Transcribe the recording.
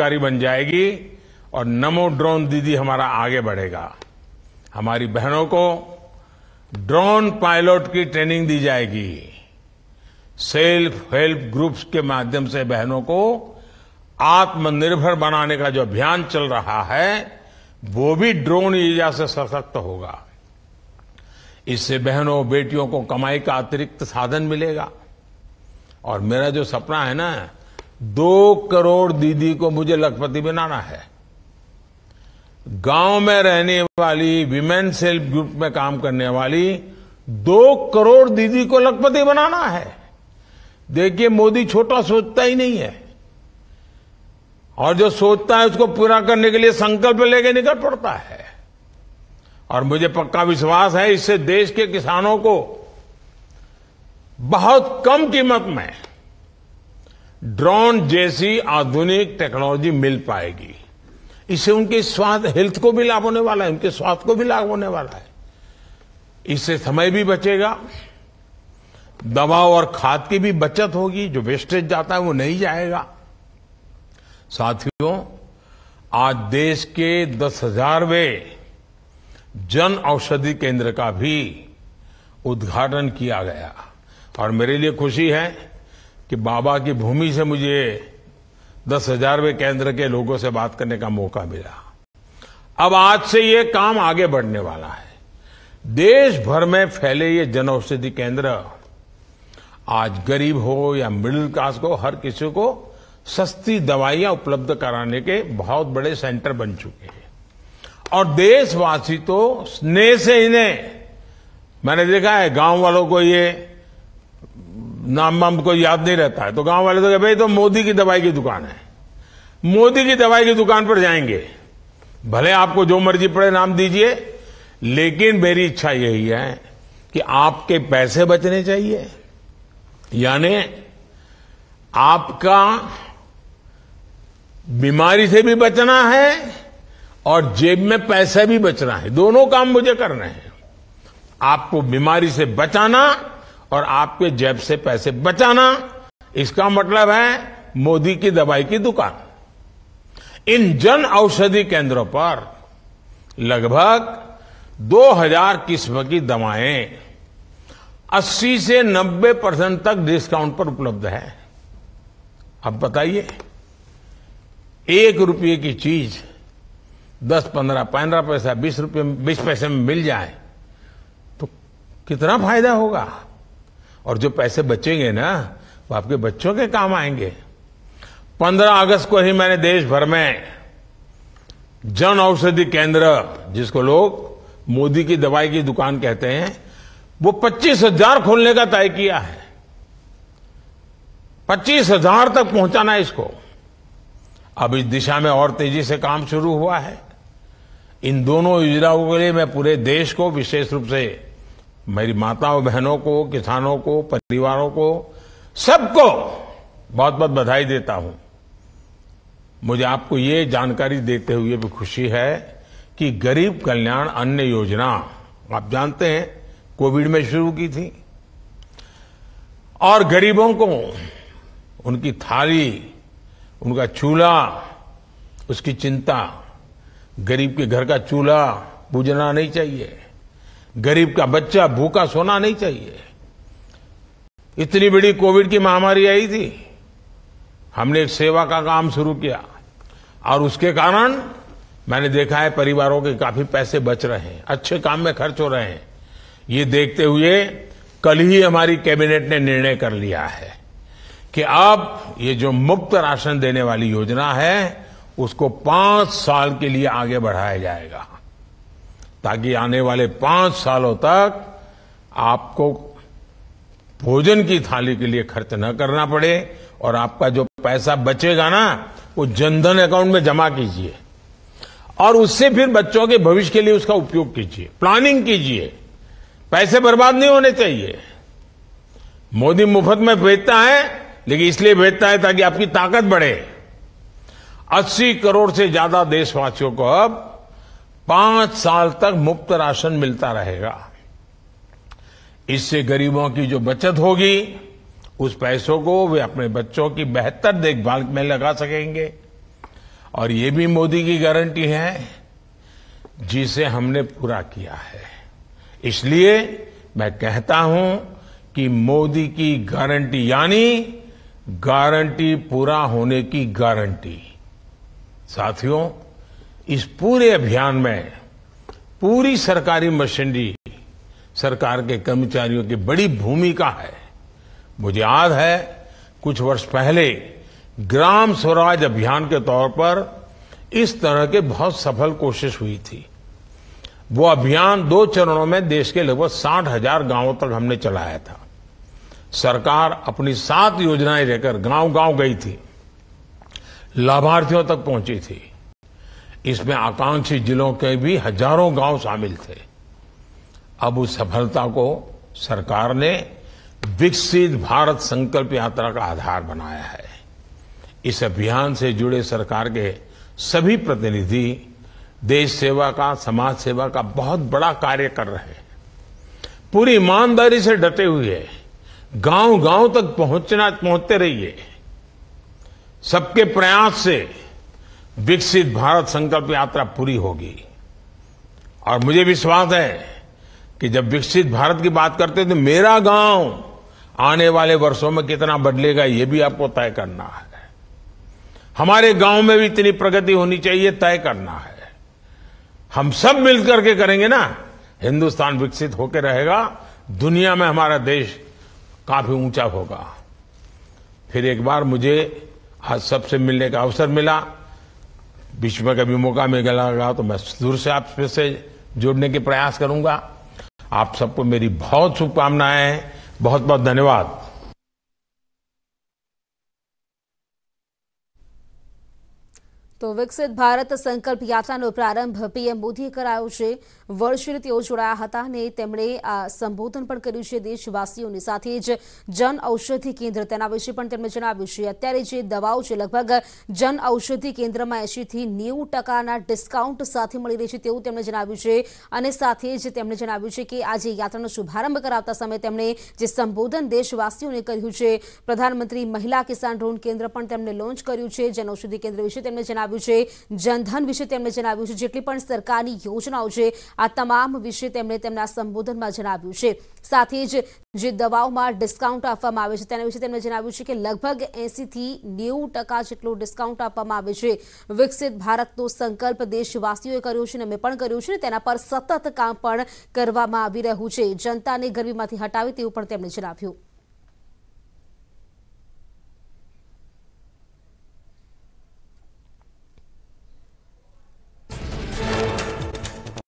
हितकारी बन जाएगी और नमो ड्रोन दीदी हमारा आगे बढ़ेगा हमारी बहनों को ड्रोन पायलट की ट्रेनिंग दी जाएगी सेल्फ हेल्प ग्रुप्स के माध्यम से बहनों को आत्मनिर्भर बनाने का जो अभियान चल रहा है वो भी ड्रोन ईजा से सशक्त होगा इससे बहनों बेटियों को कमाई का अतिरिक्त साधन मिलेगा और मेरा जो सपना है ना दो करोड़ दीदी को मुझे लखपति बनाना है गांव में रहने वाली विमेन सेल्फ ग्रुप में काम करने वाली दो करोड़ दीदी को लखपति बनाना है देखिए मोदी छोटा सोचता ही नहीं है और जो सोचता है उसको पूरा करने के लिए संकल्प लेके निकल पड़ता है और मुझे पक्का विश्वास है इससे देश के किसानों को बहुत कम कीमत में ड्रोन जैसी आधुनिक टेक्नोलॉजी मिल पाएगी इससे उनके स्वास्थ्य हेल्थ को भी लाभ होने वाला है उनके स्वास्थ्य को भी लाभ होने वाला है इससे समय भी बचेगा दवा और खाद की भी बचत होगी जो वेस्टेज जाता है वो नहीं जाएगा साथियों आज देश के दस हजारवे जन औषधि केंद्र का भी उद्घाटन किया गया और मेरे लिए खुशी है कि बाबा की भूमि से मुझे दस हजारवें केंद्र के लोगों से बात करने का मौका मिला अब आज से ये काम आगे बढ़ने वाला है देश भर में फैले ये जन औषधि केंद्र आज गरीब हो या मिडिल क्लास को हर किसी को सस्ती दवाइयां उपलब्ध कराने के बहुत बड़े सेंटर बन चुके हैं और देशवासी तो स्नेह से इन्हें मैंने देखा है गांव वालों को ये नाम वाम को याद नहीं रहता है तो गांव वाले तो कहे भाई तो मोदी की दवाई की दुकान है मोदी की दवाई की दुकान पर जाएंगे भले आपको जो मर्जी पड़े नाम दीजिए लेकिन मेरी इच्छा यही है कि आपके पैसे बचने चाहिए यानी आपका बीमारी से भी बचना है और जेब में पैसा भी बचना है दोनों काम मुझे करना है आपको बीमारी से बचाना और आपके जेब से पैसे बचाना इसका मतलब है मोदी की दवाई की दुकान इन जन औषधि केंद्रों पर लगभग 2000 किस्म की दवाएं 80 से 90 परसेंट तक डिस्काउंट पर उपलब्ध है अब बताइए एक रुपये की चीज दस पंद्रह पंद्रह पैसा बीस रुपये बीस पैसे में मिल जाए तो कितना फायदा होगा और जो पैसे बचेंगे ना वो आपके बच्चों के काम आएंगे 15 अगस्त को ही मैंने देश भर में जन औषधि केंद्र जिसको लोग मोदी की दवाई की दुकान कहते हैं वो पच्चीस हजार खोलने का तय किया है पच्चीस हजार तक पहुंचाना है इसको अब इस दिशा में और तेजी से काम शुरू हुआ है इन दोनों योजनाओं के लिए मैं पूरे देश को विशेष रूप से मेरी माताओं बहनों को किसानों को परिवारों को सबको बहुत बहुत बधाई देता हूं मुझे आपको ये जानकारी देते हुए भी खुशी है कि गरीब कल्याण अन्न योजना आप जानते हैं कोविड में शुरू की थी और गरीबों को उनकी थाली उनका चूल्हा उसकी चिंता गरीब के घर का चूल्हा पूजना नहीं चाहिए गरीब का बच्चा भूखा सोना नहीं चाहिए इतनी बड़ी कोविड की महामारी आई थी हमने एक सेवा का काम शुरू किया और उसके कारण मैंने देखा है परिवारों के काफी पैसे बच रहे हैं अच्छे काम में खर्च हो रहे हैं ये देखते हुए कल ही हमारी कैबिनेट ने निर्णय कर लिया है कि अब ये जो मुफ्त राशन देने वाली योजना है उसको पांच साल के लिए आगे बढ़ाया जाएगा ताकि आने वाले पांच सालों तक आपको भोजन की थाली के लिए खर्च न करना पड़े और आपका जो पैसा बचेगा ना वो जनधन अकाउंट में जमा कीजिए और उससे फिर बच्चों के भविष्य के लिए उसका उपयोग कीजिए प्लानिंग कीजिए पैसे बर्बाद नहीं होने चाहिए मोदी मुफ्त में भेजता है लेकिन इसलिए भेजता है ताकि आपकी ताकत बढ़े 80 करोड़ से ज्यादा देशवासियों को अब पांच साल तक मुफ्त राशन मिलता रहेगा इससे गरीबों की जो बचत होगी उस पैसों को वे अपने बच्चों की बेहतर देखभाल में लगा सकेंगे और ये भी मोदी की गारंटी है जिसे हमने पूरा किया है इसलिए मैं कहता हूं कि मोदी की गारंटी यानी गारंटी पूरा होने की गारंटी साथियों इस पूरे अभियान में पूरी सरकारी मशीनरी सरकार के कर्मचारियों की बड़ी भूमिका है मुझे याद है कुछ वर्ष पहले ग्राम स्वराज अभियान के तौर पर इस तरह के बहुत सफल कोशिश हुई थी वो अभियान दो चरणों में देश के लगभग साठ हजार गांवों तक हमने चलाया था सरकार अपनी सात योजनाएं लेकर गांव गांव गई थी लाभार्थियों तक पहुंची थी इसमें आकांक्षी जिलों के भी हजारों गांव शामिल थे अब उस सफलता को सरकार ने विकसित भारत संकल्प यात्रा का आधार बनाया है इस अभियान से जुड़े सरकार के सभी प्रतिनिधि देश सेवा का समाज सेवा का बहुत बड़ा कार्य कर रहे हैं पूरी ईमानदारी से डटे हुए गांव गांव तक पहुंचना पहुंचते रहिए सबके प्रयास से विकसित भारत संकल्प यात्रा पूरी होगी और मुझे विश्वास है कि जब विकसित भारत की बात करते तो मेरा गांव आने वाले वर्षों में कितना बदलेगा ये भी आपको तय करना है हमारे गांव में भी इतनी प्रगति होनी चाहिए तय करना है हम सब मिलकर के करेंगे ना हिंदुस्तान विकसित होकर रहेगा दुनिया में हमारा देश काफी ऊंचा होगा फिर एक बार मुझे आज सबसे मिलने का अवसर मिला बीच में कभी मौका मिलेगा तो मैं दूर से आप से जुड़ने के प्रयास करूंगा आप सबको मेरी बहुत शुभकामनाएं बहुत बहुत धन्यवाद તો વિકસિત ભારત સંકલ્પ યાત્રાનો પ્રારંભ પીએમ મોદીએ કરાયો છે વર્ષર્તિઓ જોડાયા હતા ને તેમણે આ સંબોધન પણ કર્યું છે દેશવાસીઓને સાથે જ જન ઔષધિ કેન્દ્ર તેના વિશે પણ તેમણે જણાવ્યું છે અત્યારે જે દવાઓ જે લગભગ જન ઔષધિ કેન્દ્રમાં 80 થી 90% ના ડિસ્કાઉન્ટ સાથે મળી રહી છે તેવું તેમણે જણાવ્યું છે અને સાથે જ તેમણે જણાવ્યું છે કે આ જે યાત્રાનો શુભારંભ કરાવતા સમયે તેમણે જે સંબોધન દેશવાસીઓને કર્યું છે प्रधानमंत्री મહિલા કિસાન ડ્રોન કેન્દ્ર પણ તેમણે લોન્ચ કર્યું છે જન ઔષધિ કેન્દ્ર વિશે તેમણે જણાવ્યું જે જન્ધન વિશે તેમણે જણાવ્યું છે જેટલી પણ સરકારી યોજનાઓ છે આ તમામ વિશે તેમણે તેમના સંબોધનમાં જણાવ્યું છે સાથી જ જે દબાવમાં ડિસ્કાઉન્ટ આપવામાં આવે છે તેના વિશે તેમણે જણાવ્યું છે કે લગભગ 80 થી 90% જેટલો ડિસ્કાઉન્ટ આપવામાં આવે છે વિકસિત ભારતનો સંકલ્પ દેશવાસીઓએ કર્યો છે અને અમે પણ કર્યો છે તેના પર સતત કામ પણ કરવામાં આવી રહ્યું છે જનતાને ગર્વિમાંથી હટાવિત ઉપર તેમણે જણાવ્યું